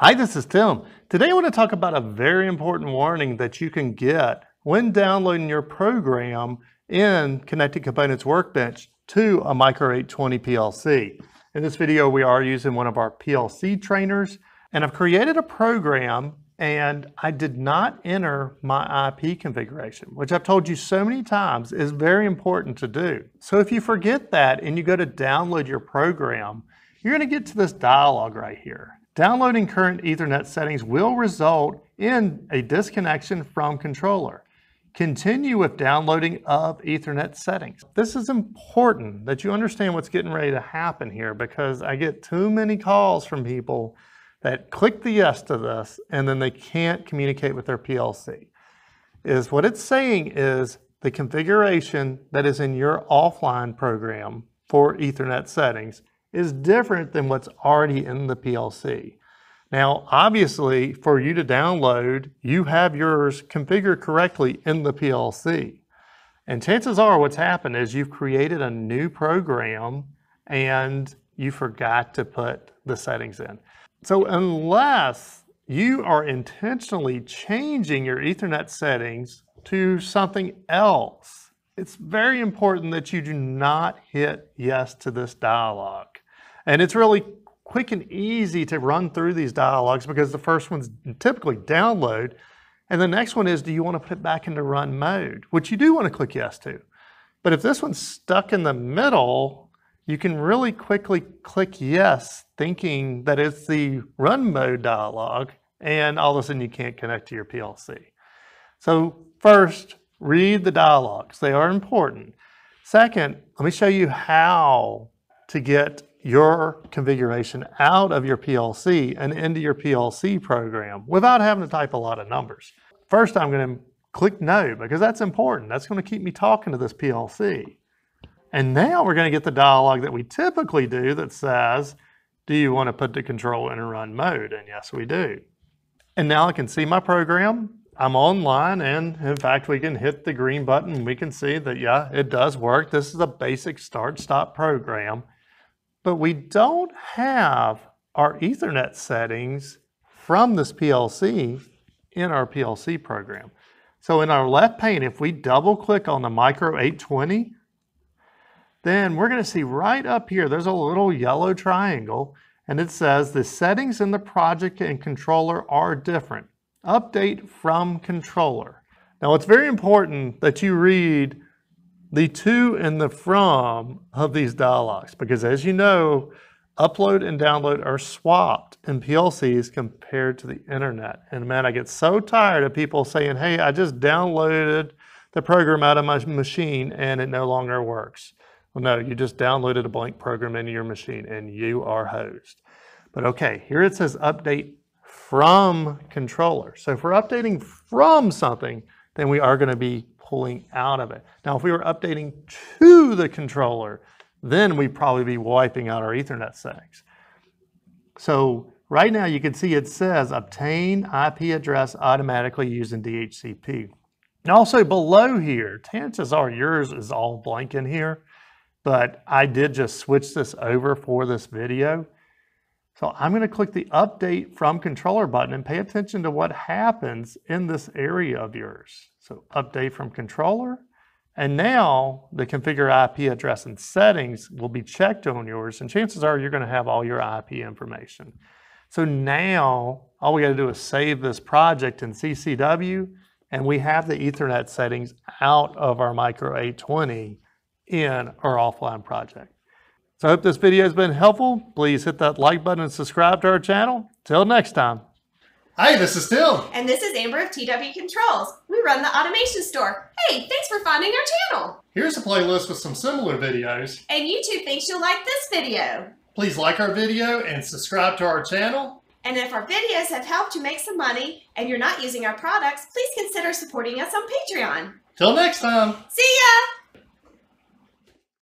Hi, this is Tim. Today I want to talk about a very important warning that you can get when downloading your program in Connected Components Workbench to a Micro 820 PLC. In this video, we are using one of our PLC trainers, and I've created a program and I did not enter my IP configuration, which I've told you so many times is very important to do. So if you forget that and you go to download your program, you're gonna get to this dialog right here. Downloading current Ethernet settings will result in a disconnection from controller. Continue with downloading of Ethernet settings. This is important that you understand what's getting ready to happen here because I get too many calls from people that click the yes to this and then they can't communicate with their PLC. Is what it's saying is the configuration that is in your offline program for Ethernet settings is different than what's already in the PLC. Now, obviously, for you to download, you have yours configured correctly in the PLC. And chances are what's happened is you've created a new program and you forgot to put the settings in. So unless you are intentionally changing your Ethernet settings to something else, it's very important that you do not hit yes to this dialog. And it's really quick and easy to run through these dialogues because the first one's typically download. And the next one is, do you want to put it back into run mode? Which you do want to click yes to. But if this one's stuck in the middle, you can really quickly click yes, thinking that it's the run mode dialog, and all of a sudden you can't connect to your PLC. So first, read the dialogues. They are important. Second, let me show you how to get your configuration out of your PLC and into your PLC program without having to type a lot of numbers. First, I'm going to click no because that's important. That's going to keep me talking to this PLC. And now we're going to get the dialog that we typically do that says, do you want to put the control in a run mode? And yes, we do. And now I can see my program. I'm online and in fact, we can hit the green button. We can see that, yeah, it does work. This is a basic start stop program but we don't have our Ethernet settings from this PLC in our PLC program. So in our left pane, if we double click on the micro 820, then we're gonna see right up here, there's a little yellow triangle and it says the settings in the project and controller are different. Update from controller. Now it's very important that you read the to and the from of these dialogs because as you know, upload and download are swapped in PLCs compared to the internet. And man, I get so tired of people saying, hey, I just downloaded the program out of my machine and it no longer works. Well, no, you just downloaded a blank program into your machine and you are hosed. But okay, here it says update from controller. So if we're updating from something, then we are gonna be pulling out of it. Now, if we were updating to the controller, then we'd probably be wiping out our Ethernet settings. So right now you can see it says obtain IP address automatically using DHCP. And also below here, chances are yours is all blank in here, but I did just switch this over for this video. So I'm going to click the update from controller button and pay attention to what happens in this area of yours. So update from controller. And now the configure IP address and settings will be checked on yours. And chances are you're going to have all your IP information. So now all we got to do is save this project in CCW and we have the ethernet settings out of our micro 820 in our offline project. So I hope this video has been helpful. Please hit that like button and subscribe to our channel. Till next time. Hi, this is Phil. And this is Amber of TW Controls. We run the automation store. Hey, thanks for finding our channel. Here's a playlist with some similar videos. And YouTube thinks you'll like this video. Please like our video and subscribe to our channel. And if our videos have helped you make some money and you're not using our products, please consider supporting us on Patreon. Till next time. See ya.